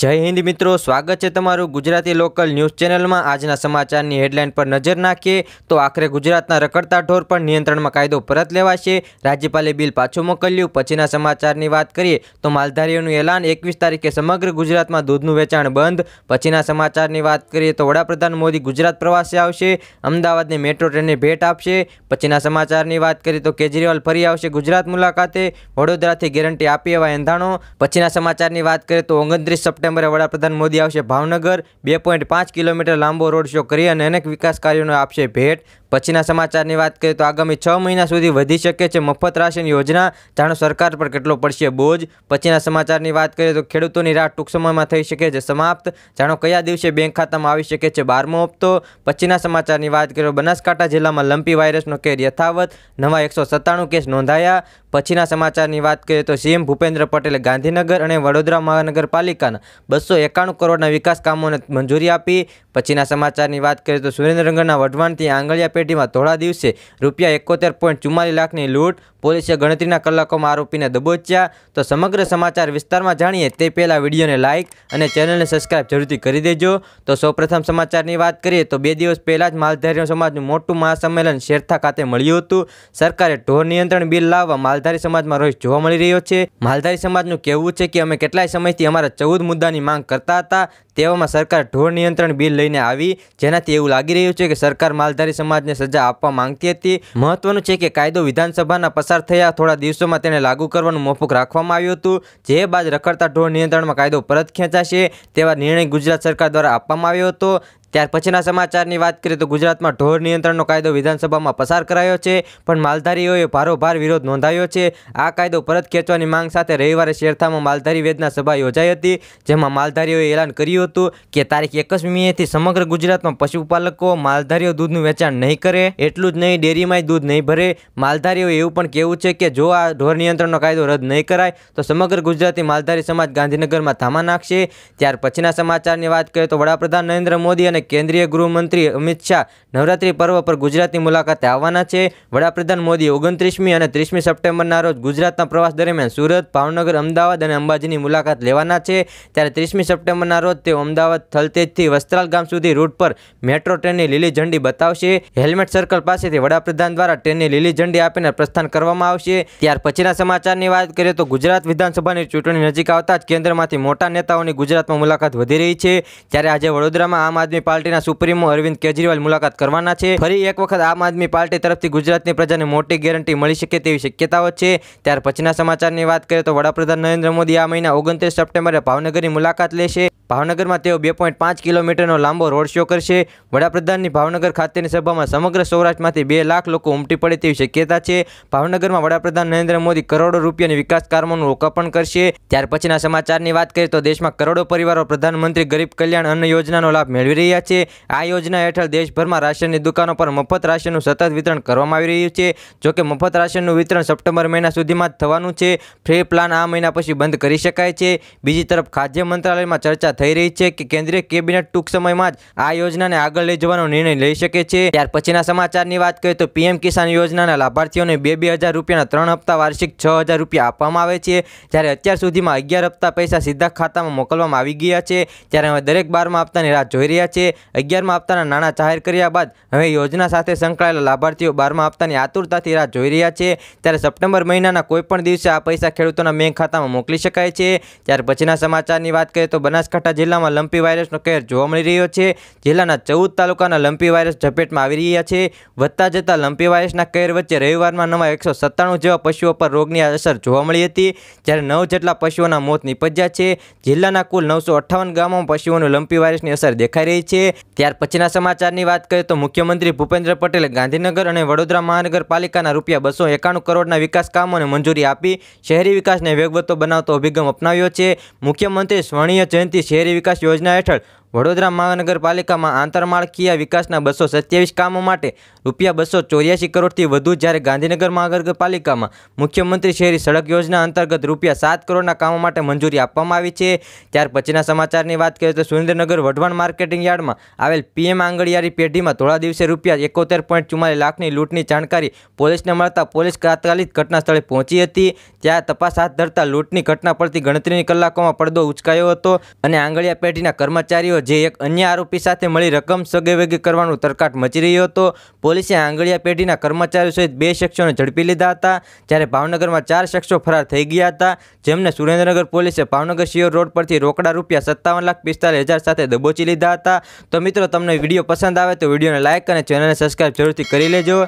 જય હિન્દ મિત્રો સ્વાગત છે તમારું ગુજરાતી લોકલ ન્યૂઝ ચેનલમાં આજના સમાચારની હેડલાઇન પર નજર નાખીએ તો આખરે ગુજરાતના રખડતા ઢોર પર નિયંત્રણમાં કાયદો પરત લેવાશે રાજ્યપાલે બિલ પાછું મોકલ્યું પછીના સમાચારની વાત કરીએ તો માલધારીઓનું એલાન એકવીસ તારીખે સમગ્ર ગુજરાતમાં દૂધનું વેચાણ બંધ પછીના સમાચારની વાત કરીએ તો વડાપ્રધાન મોદી ગુજરાત પ્રવાસે આવશે અમદાવાદની મેટ્રો ટ્રેનને ભેટ આપશે પછીના સમાચારની વાત કરીએ તો કેજરીવાલ ફરી આવશે ગુજરાત મુલાકાતે વડોદરાથી ગેરંટી આપી એવા એંધાણો પછીના સમાચારની વાત કરીએ તો ઓગણત્રીસ સપ્ટેમ્બર સપ્ટેમ્બરે વડાપ્રધાન મોદી આવશે ભાવનગર બે પોઈન્ટ પાંચ કિલોમીટર લાંબો રોડ શો કરી અને અનેક વિકાસ કાર્યોને આપશે ભેટ પછીના સમાચારની વાત કરીએ તો આગામી છ મહિના સુધી વધી શકે છે મફત રાશન યોજના જાણો સરકાર પર કેટલો પડશે બોજ પછીના સમાચારની વાત કરીએ તો ખેડૂતોની રાહ ટૂંક સમયમાં થઈ શકે છે સમાપ્ત જાણો કયા દિવસે બેંક ખાતામાં આવી શકે છે બારમો હપ્તો પછીના સમાચારની વાત કરીએ બનાસકાંઠા જિલ્લામાં લંપી વાયરસનો કેર યથાવત નવા એકસો સત્તાણું કેસ નોંધાયા પછીના સમાચારની વાત કરીએ તો સીએમ ભૂપેન્દ્ર પટેલે ગાંધીનગર અને વડોદરા મહાનગરપાલિકાના બસો એકાણું કરોડના વિકાસ કામોને મંજૂરી આપી પછીના સમાચારની વાત કરીએ તો સુરેન્દ્રનગરના વઢવાણથી આંગળિયા પેટીમાં ધોળા દિવસે રૂપિયા એકોતેર પોઈન્ટ ચુમ્માલીસ લાખની લૂંટ પોલીસે ગણતરીના કલાકોમાં આરોપીને દબોચ્યા તો સમગ્ર સમાચાર વિસ્તારમાં જાણીએ તે પહેલાં વિડીયોને લાઇક અને ચેનલને સબસ્ક્રાઇબ જરૂરથી કરી દેજો તો સૌપ્રથમ સમાચારની વાત કરીએ તો બે દિવસ પહેલાં જ માલધારી સમાજનું મોટું મહાસંમેલન શેરથા ખાતે મળ્યું હતું સરકારે ઢોર નિયંત્રણ બિલ લાવવા માલધારી સમાજમાં રોષ જોવા મળી રહ્યો છે માલધારી સમાજનું કહેવું છે કે અમે કેટલાય સમયથી અમારા ચૌદ મુદ્દાની માંગ કરતા હતા તેવામાં સરકાર ઢોર નિયંત્રણ બિલ લઈને આવી જેનાથી એવું લાગી રહ્યું છે કે સરકાર માલધારી સમાજને ફરિયાદને સજા આપવા માંગતી હતી મહત્વનું છે કે કાયદો વિધાનસભાના પસાર થયા થોડા દિવસોમાં તેને લાગુ કરવાનું મોફુક રાખવામાં આવ્યું હતું જે બાદ રખડતા ઢોર નિયંત્રણમાં કાયદો પરત ખેંચાશે તેવા નિર્ણય ગુજરાત સરકાર દ્વારા આપવામાં આવ્યો હતો ત્યાર પછીના સમાચારની વાત કરીએ તો ગુજરાતમાં ઢોર નિયંત્રણનો કાયદો વિધાનસભામાં પસાર કરાયો છે પણ માલધારીઓએ ભારોભાર વિરોધ નોંધાયો છે આ કાયદો પરત ખેંચવાની માંગ સાથે રવિવારે શેરથામાં માલધારી વેદના સભા યોજાઈ હતી જેમાં માલધારીઓએ એલાન કર્યું હતું કે તારીખ એકવીસમીએથી સમગ્ર ગુજરાતમાં પશુપાલકો માલધારીઓ દૂધનું વેચાણ નહીં કરે એટલું જ નહીં ડેરીમાંય દૂધ નહીં ભરે માલધારીઓએ એવું પણ કહેવું છે કે જો આ ઢોર નિયંત્રણનો કાયદો રદ નહીં કરાય તો સમગ્ર ગુજરાતી માલધારી સમાજ ગાંધીનગરમાં ધામા નાખશે ત્યાર પછીના સમાચારની વાત કરીએ તો વડાપ્રધાન નરેન્દ્ર મોદી અને અને કેન્દ્રીય ગૃહમંત્રી અમિત શાહ નવરાત્રિ પર્વ પર ગુજરાતની મુલાકાતે આવવાના છે વડાપ્રધાન મોદી ઓગણત્રીસમી અને ત્રીસમી સપ્ટેમ્બરના રોજ ગુજરાતના પ્રવાસ દરમિયાન સુરત ભાવનગર અમદાવાદ અને અંબાજીની મુલાકાત લેવાના છે ત્યારે ત્રીસમી સપ્ટેમ્બરના રોજ તેઓ અમદાવાદ થલતેજથી વસ્ત્રાલ ગામ સુધી રૂટ પર મેટ્રો ટ્રેનની લીલી ઝંડી બતાવશે હેલ્મેટ સર્કલ પાસેથી વડાપ્રધાન દ્વારા ટ્રેનની લીલી ઝંડી આપીને પ્રસ્થાન કરવામાં આવશે ત્યાર પછીના સમાચારની વાત કરીએ તો ગુજરાત વિધાનસભાની ચૂંટણી નજીક આવતા જ કેન્દ્રમાંથી મોટા નેતાઓની ગુજરાતમાં મુલાકાત વધી રહી છે ત્યારે આજે વડોદરામાં આમ આદમી પાર્ટીના સુપ્રીમો અરવિંદ કેજરીવાલ મુલાકાત કરવાના છે ફરી એક વખત આમ આદમી પાર્ટી તરફથી ગુજરાતની પ્રજાને મોટી ગેરંટી મળી શકે તેવી શક્યતાઓ છે ત્યાર પછીના સમાચારની વાત કરીએ તો વડાપ્રધાન નરેન્દ્ર મોદી આ મહિના ઓગણત્રીસ સપ્ટેમ્બરે ભાવનગરની મુલાકાત લેશે ભાવનગરમાં તેઓ બે પોઈન્ટ પાંચ કિલોમીટરનો લાંબો રોડ શો કરશે વડાપ્રધાનની ભાવનગર ખાતેની સભામાં સમગ્ર સૌરાષ્ટ્રમાંથી બે લાખ લોકો ઉમટી પડે તેવી શક્યતા છે ભાવનગરમાં વડાપ્રધાન નરેન્દ્ર મોદી કરોડો રૂપિયાની વિકાસ કામોનું લોકાર્પણ કરશે ત્યાર પછીના સમાચારની વાત કરીએ તો દેશમાં કરોડો પરિવારો પ્રધાનમંત્રી ગરીબ કલ્યાણ અન્ન યોજનાનો લાભ મેળવી રહ્યા છે આ યોજના હેઠળ દેશભરમાં રાશનની દુકાનો પર મફત રાશનનું સતત વિતરણ કરવામાં આવી રહ્યું છે જોકે મફત રાશનનું વિતરણ સપ્ટેમ્બર મહિના સુધીમાં જ થવાનું છે ફ્રી પ્લાન આ મહિના પછી બંધ કરી શકાય છે બીજી તરફ ખાદ્ય મંત્રાલયમાં ચર્ચા થઈ રહી છે કે કેન્દ્રીય કેબિનેટ ટૂંક સમયમાં જ આ યોજનાને આગળ લઈ જવાનો નિર્ણય લઈ શકે છે ત્યાર પછીના સમાચારની વાત કરીએ તો પીએમ કિસાન યોજનાના લાભાર્થીઓને બે બે હજાર રૂપિયાના ત્રણ હપ્તા વાર્ષિક છ હજાર રૂપિયા આપવામાં આવે છે જ્યારે અત્યાર સુધીમાં અગિયાર હપ્તા પૈસા સીધા ખાતામાં મોકલવામાં આવી ગયા છે ત્યારે હવે દરેક બારમાં હપ્તાની રાહ જોઈ રહ્યા છે અગિયારમાં હપ્તાના નાણાં જાહેર કર્યા બાદ હવે યોજના સાથે સંકળાયેલા લાભાર્થીઓ બારમાં હપ્તાની આતુરતાથી રાહ જોઈ રહ્યા છે ત્યારે સપ્ટેમ્બર મહિનાના કોઈપણ દિવસે આ પૈસા ખેડૂતોના બેંક ખાતામાં મોકલી શકાય છે ત્યાર પછીના સમાચારની વાત કરીએ તો બનાસકાંઠા બનાસકાંઠા જિલ્લામાં લંપી વાયરસનો કહેર જોવા મળી રહ્યો છે જિલ્લાના ચૌદ તાલુકાના લંપી વાયરસ ઝપેટમાં આવી રહ્યા છે વધતા જતા લંપી વાયરસના કહેર વચ્ચે રવિવારમાં નવા એકસો જેવા પશુઓ પર રોગની અસર જોવા મળી હતી જ્યારે નવ જેટલા પશુઓના મોત નિપજ્યા છે જિલ્લાના કુલ નવસો ગામોમાં પશુઓને લંપી વાયરસની અસર દેખાઈ રહી છે ત્યાર પછીના સમાચારની વાત કરીએ તો મુખ્યમંત્રી ભૂપેન્દ્ર પટેલે ગાંધીનગર અને વડોદરા મહાનગરપાલિકાના રૂપિયા બસો એકાણું કરોડના વિકાસ કામોને મંજૂરી આપી શહેરી વિકાસને વેગવતો બનાવતો અભિગમ અપનાવ્યો છે મુખ્યમંત્રી સ્વર્ણીય જયંતિ શહેરી શહેરી વિકાસ યોજના હેઠળ વડોદરા મહાનગરપાલિકામાં આંતરમાળખીય વિકાસના બસો સત્યાવીસ કામો માટે રૂપિયા બસો ચોર્યાસી કરોડથી વધુ જ્યારે ગાંધીનગર મહાનગરપાલિકામાં મુખ્યમંત્રી શહેરી સડક યોજના અંતર્ગત રૂપિયા સાત કરોડના કામો માટે મંજૂરી આપવામાં આવી છે ત્યાર પછીના સમાચારની વાત કરીએ તો સુરેન્દ્રનગર વઢવાણ માર્કેટિંગ યાર્ડમાં આવેલ પીએમ આંગણિયારી પેઢીમાં થોડા દિવસે રૂપિયા એકોતેર પોઈન્ટ ચુમ્માલીસ લાખની લૂંટની જાણકારી પોલીસને મળતા પોલીસ તાત્કાલિક ઘટનાસ્થળે પહોંચી હતી ત્યાં તપાસ હાથ ધરતા લૂંટની ઘટના પરથી ગણતરીની કલાકોમાં પડદો ઉચકાયો હતો અને આંગળિયા પેઢીના કર્મચારીઓ જે એક અન્ય આરોપી સાથે મળી રકમ સગેવેગી કરવાનો તરકાટ મચી રહ્યો હતો પોલીસે આંગળીયા પેઢીના કર્મચારીઓ સહિત બે શખ્સોને ઝડપી લીધા હતા જ્યારે ભાવનગરમાં ચાર શખ્સો ફરાર થઈ ગયા હતા જેમને સુરેન્દ્રનગર પોલીસે ભાવનગર શિયોર રોડ પરથી રોકડા રૂપિયા સત્તાવન લાખ પિસ્તાલીસ હજાર સાથે દબોચી લીધા હતા તો મિત્રો તમને વિડીયો પસંદ આવે તો વિડીયોને લાઇક અને ચેનલને સબસ્ક્રાઈબ જરૂરથી કરી લેજો